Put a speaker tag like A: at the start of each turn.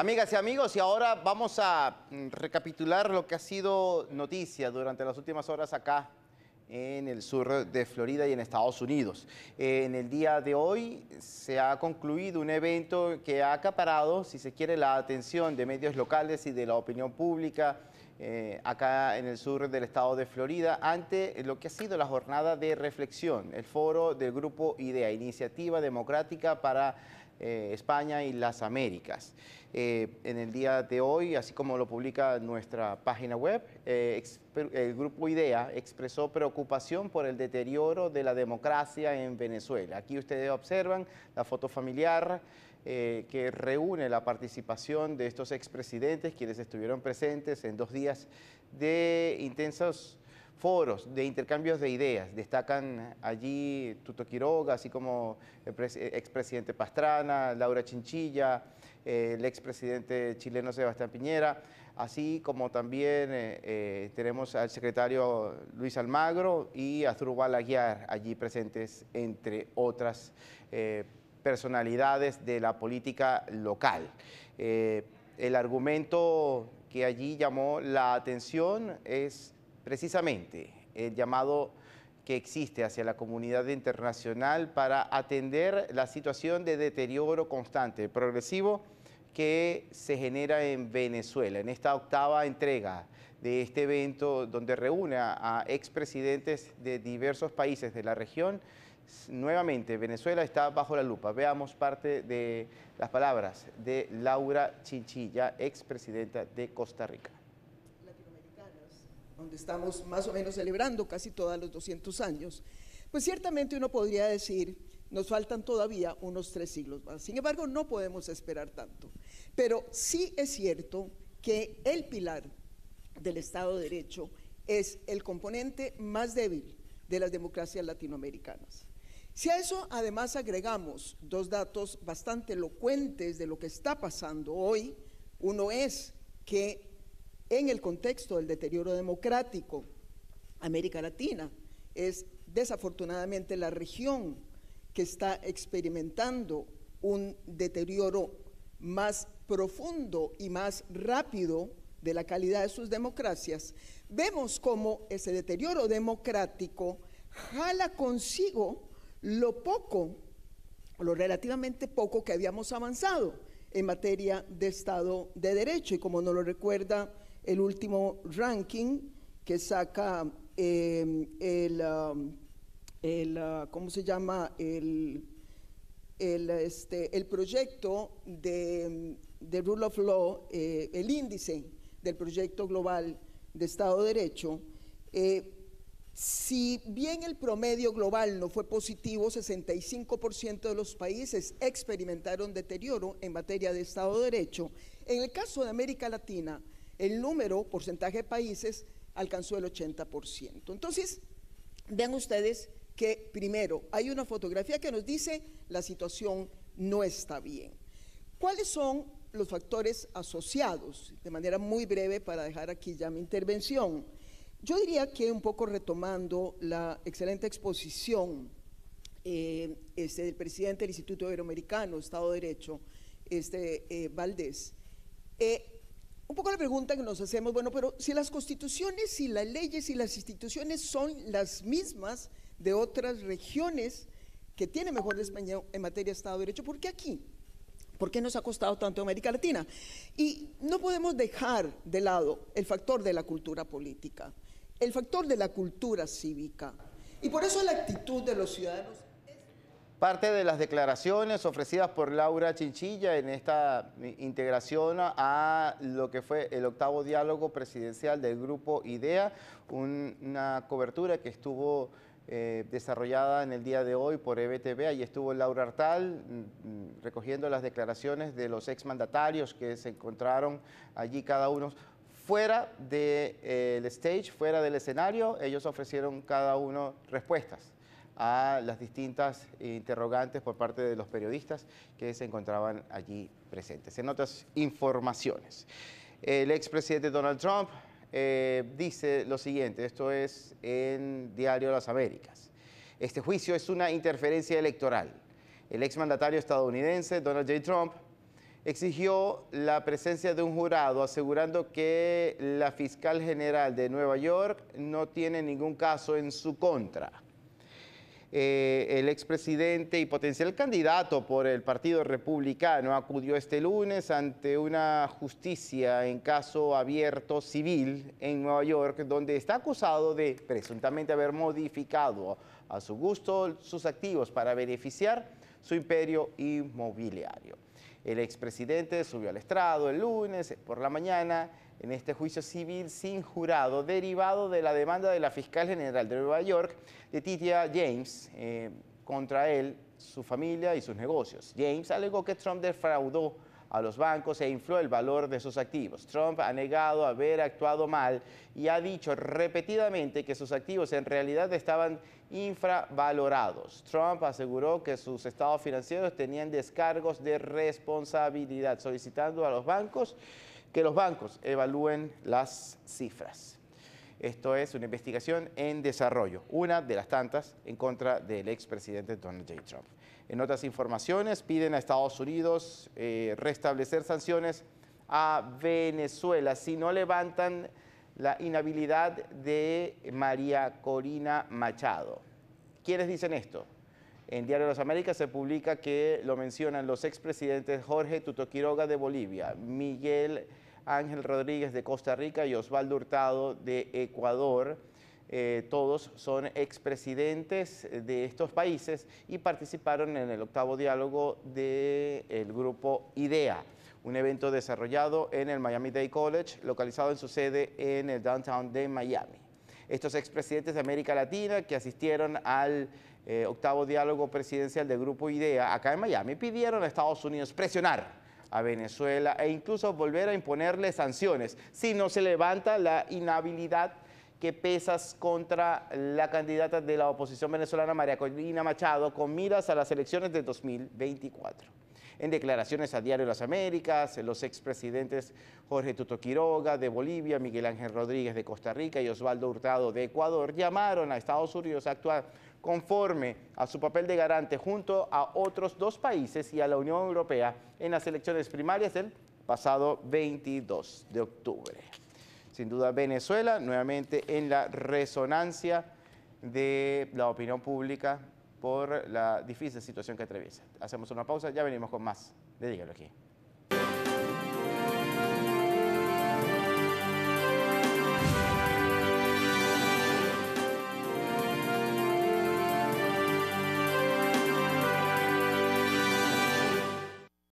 A: Amigas y amigos, y ahora vamos a mm, recapitular lo que ha sido noticia durante las últimas horas acá en el sur de Florida y en Estados Unidos. Eh, en el día de hoy se ha concluido un evento que ha acaparado, si se quiere, la atención de medios locales y de la opinión pública eh, acá en el sur del estado de Florida ante lo que ha sido la jornada de reflexión, el foro del grupo IDEA, Iniciativa Democrática para eh, España y las Américas. Eh, en el día de hoy, así como lo publica nuestra página web, eh, el grupo IDEA expresó preocupación por el deterioro de la democracia en Venezuela. Aquí ustedes observan la foto familiar que reúne la participación de estos expresidentes, quienes estuvieron presentes en dos días de intensos foros de intercambios de ideas. Destacan allí Tuto Quiroga, así como el eh, expresidente Pastrana, Laura Chinchilla, ...el eh, el expresidente chileno Sebastián Piñera, así como también eh, tenemos al secretario Luis Almagro y a Zurubal Aguiar allí presentes, entre otras personalidades de la política local. el argumento que allí llamó la atención es precisamente el llamado que existe hacia la comunidad internacional para atender la situación de deterioro constante, progresivo, que se genera en Venezuela, en esta octava entrega de este evento donde reúne a expresidentes de diversos países de la región. Nuevamente, Venezuela está bajo la lupa. Veamos parte de las palabras de Laura Chinchilla, expresidenta de Costa Rica
B: donde estamos más o menos celebrando casi todos los 200 años, pues ciertamente uno podría decir, nos faltan todavía unos tres siglos más. Sin embargo, no podemos esperar tanto. Pero sí es cierto que el pilar del Estado de Derecho es el componente más débil de las democracias latinoamericanas. Si a eso además agregamos dos datos bastante elocuentes de lo que está pasando hoy, uno es que en el contexto del deterioro democrático. América Latina es desafortunadamente la región que está experimentando un deterioro más profundo y más rápido de la calidad de sus democracias, vemos cómo ese deterioro democrático jala consigo lo poco, lo relativamente poco que habíamos avanzado en materia de Estado de Derecho. Y como nos lo recuerda el último ranking que saca em, el, um, el uh, ¿cómo se llama? El, el, este, el proyecto de, de, Rule of Law, eh, el índice del proyecto global de Estado de Derecho, eh, si bien el promedio global no fue positivo, 65% de los países experimentaron deterioro en materia de Estado de Derecho. En el caso de América Latina, el número, porcentaje de países, alcanzó el 80%. Entonces, vean ustedes que primero hay una fotografía que nos dice la situación no está bien. ¿Cuáles son los factores asociados? De manera muy breve para dejar aquí ya mi intervención. Yo diría que un poco retomando la excelente exposición eh, este, del presidente del Instituto Iberoamericano, Estado de Derecho, este, eh, Valdés, eh, un poco la pregunta que nos hacemos, bueno, pero si las constituciones y las leyes y las instituciones son las mismas de otras regiones que tienen mejor España en materia de Estado de Derecho, ¿por qué aquí? ¿Por qué nos ha costado tanto América Latina? Y no podemos dejar de lado el factor de la cultura política, el factor de la cultura cívica. Y por eso la actitud de los ciudadanos... Parte de
A: las declaraciones ofrecidas por Laura Chinchilla en esta integración a lo que fue el octavo diálogo presidencial del grupo IDEA, una cobertura que estuvo eh, desarrollada en el día de hoy por EBTV. Ahí estuvo Laura Artal mm, recogiendo las declaraciones de los exmandatarios que se encontraron allí cada uno fuera del eh, stage, fuera del escenario. Ellos ofrecieron cada uno respuestas a las distintas interrogantes por parte de los periodistas que se encontraban allí presentes. En otras informaciones, el expresidente Donald Trump eh, dice lo siguiente, esto es en Diario Las Américas. Este juicio es una interferencia electoral. El exmandatario estadounidense Donald J. Trump exigió la presencia de un jurado asegurando que la fiscal general de Nueva York no tiene ningún caso en su contra. Eh, el expresidente y potencial candidato por el Partido Republicano acudió este lunes ante una justicia en caso abierto civil en Nueva York, donde está acusado de presuntamente haber modificado a su gusto sus activos para beneficiar su imperio inmobiliario. El expresidente subió al estrado el lunes por la mañana en este juicio civil sin jurado derivado de la demanda de la fiscal general de Nueva York, ...de Titia James, eh, contra él, su familia y sus negocios. James alegó que Trump defraudó a los bancos e infló el valor de sus activos. Trump ha negado haber actuado mal y ha dicho repetidamente que sus activos en realidad estaban infravalorados. Trump aseguró que sus estados financieros tenían descargos de responsabilidad, solicitando a los bancos que los bancos evalúen las cifras. Esto es una investigación en desarrollo, una de las tantas en contra del expresidente Donald J. Trump. En otras informaciones, piden a Estados Unidos eh, restablecer sanciones a Venezuela si no levantan la inhabilidad de María Corina Machado. ¿Quiénes dicen esto? En Diario de las Américas se publica que lo mencionan los expresidentes Jorge Tuto Quiroga de Bolivia, Miguel Ángel Rodríguez de Costa Rica y Osvaldo Hurtado de Ecuador. Eh, todos son expresidentes de estos países y participaron en el octavo diálogo del grupo IDEA, un evento desarrollado en el Miami Day College, localizado en su sede en el downtown de Miami estos expresidentes de América Latina que asistieron al eh, octavo diálogo presidencial del Grupo IDEA acá en Miami pidieron a Estados Unidos presionar a Venezuela e incluso volver a imponerle sanciones si no se levanta la inhabilidad que pesas contra la candidata de la oposición venezolana María Corina Machado con miras a las elecciones de 2024 en declaraciones a Diario de las Américas, los expresidentes Jorge Tuto Quiroga de Bolivia, Miguel Ángel Rodríguez de Costa Rica y Osvaldo Hurtado de Ecuador, llamaron a Estados Unidos a actuar conforme a su papel de garante junto a otros dos países y a la Unión Europea en las elecciones primarias del pasado 22 de octubre. Sin duda Venezuela nuevamente en la resonancia de la opinión pública por la difícil situación que atraviesa. Hacemos una pausa, ya venimos con más de Dígalo aquí.